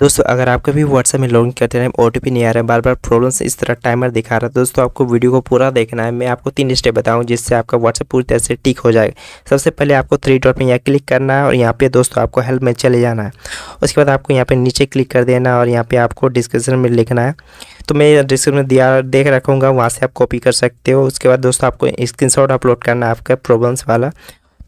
दोस्तों अगर आपका भी व्हाट्सएप में लॉगिन करते टाइम ओ नहीं आ रहा है बार बार प्रॉब्लम इस तरह टाइमर दिखा रहा है दोस्तों आपको वीडियो को पूरा देखना है मैं आपको तीन स्टेप बताऊं जिससे आपका व्हाट्सएप पूरी तरह से ठीक हो जाएगा सबसे पहले आपको थ्री डॉट में यहाँ क्लिक करना है और यहाँ पे दोस्तों आपको हेल्प में चले जाना है उसके बाद आपको यहाँ पर नीचे क्लिक कर देना और यहाँ पर आपको डिस्क्रिप्शन में लिखना है तो मैं डिस्क्रिप्शन में दिया देख रखूँगा वहाँ से आप कॉपी कर सकते हो उसके बाद दोस्तों आपको स्क्रीनशॉट अपलोड करना है आपका प्रॉब्लम्स वाला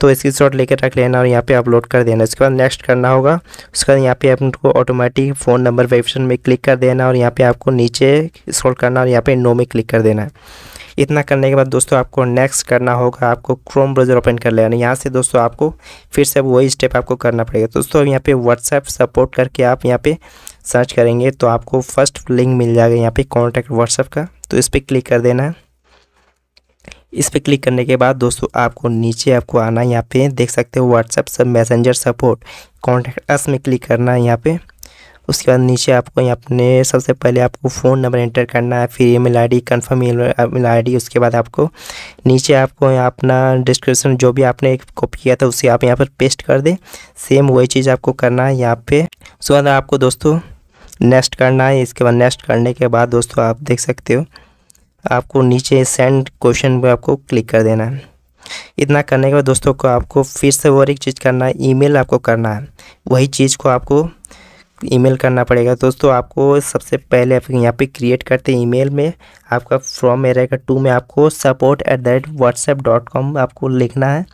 तो इसकी शॉट लेकर रख लेना और यहाँ पे अपलोड कर देना उसके बाद नेक्स्ट करना होगा उसके बाद यहाँ पे आपको ऑटोमेटिक फ़ोन नंबर वेबसाइट में क्लिक कर देना और यहाँ पे आपको नीचे स्क्रॉल करना और यहाँ पे नो में क्लिक कर देना है इतना करने के बाद दोस्तों आपको नेक्स्ट करना होगा आपको क्रोम ब्राउज़र ओपन कर लेना यहाँ से दोस्तों आपको फिर से वही स्टेप आपको करना पड़ेगा दोस्तों यहाँ पर व्हाट्सएप सपोर्ट करके आप यहाँ पे सर्च करेंगे तो आपको फर्स्ट लिंक मिल जाएगा यहाँ पर कॉन्टैक्ट व्हाट्सएप का तो इस पर क्लिक कर देना है इस पर क्लिक करने के बाद दोस्तों आपको नीचे आपको आना यहाँ पे देख सकते हो व्हाट्सएप सब मैसेंजर सपोर्ट कॉन्टैक्ट अस में क्लिक करना है यहाँ पे उसके बाद नीचे आपको यहाँ अपने सबसे पहले आपको फ़ोन नंबर एंटर करना है फिर email ID confirm email ID उसके बाद आपको नीचे आपको यहाँ अपना डिस्क्रिप्शन जो भी आपने कॉपी किया था उसे आप यहाँ पर पेस्ट कर दें सेम वही चीज़ आपको करना है यहाँ पे उसके बाद आपको दोस्तों नेक्स्ट करना है इसके बाद नेक्स्ट करने के बाद दोस्तों आप देख सकते हो आपको नीचे सेंड क्वेश्चन पे आपको क्लिक कर देना है इतना करने के बाद दोस्तों को आपको फिर से और एक चीज़ करना है ईमेल आपको करना है वही चीज़ को आपको ईमेल करना पड़ेगा दोस्तों आपको सबसे पहले आप यहाँ पे क्रिएट करते हैं ईमेल में आपका फ्रॉम एरिया का टू में आपको support at the rate WhatsApp dot com आपको लिखना है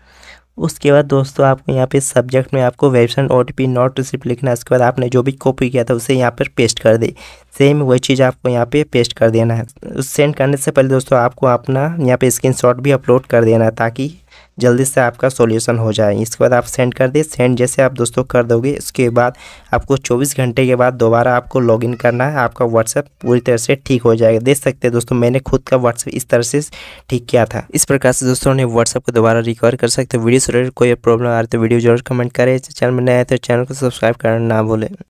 उसके बाद दोस्तों आपको यहाँ पे सब्जेक्ट में आपको website O T P not receipt लिखना है उसके बाद आपने जो भी कॉपी किया था उसे यहाँ पर पेस्ट कर दे सेम वही चीज़ आपको यहाँ पे पेस्ट कर देना है सेंड करने से पहले दोस्तों आपको अपना यहाँ पे स्क्रीनशॉट भी अपलोड कर देना है ताकि जल्दी से आपका सॉल्यूशन हो जाए इसके बाद आप सेंड कर दें सेंड जैसे आप दोस्तों कर दोगे इसके बाद आपको 24 घंटे के बाद दोबारा आपको लॉगिन करना है आपका व्हाट्सएप पूरी तरह से ठीक हो जाएगा देख सकते हैं दोस्तों मैंने खुद का व्हाट्सएप इस तरह से ठीक किया था इस प्रकार से दोस्तों ने व्हाट्सएप को दोबारा रिकवर कर सकते वीडियो से रिलेटेड कोई प्रॉब्लम आ रही तो वीडियो जरूर कमेंट करें चैनल में नए आए तो चैनल को सब्सक्राइब करना ना भूलें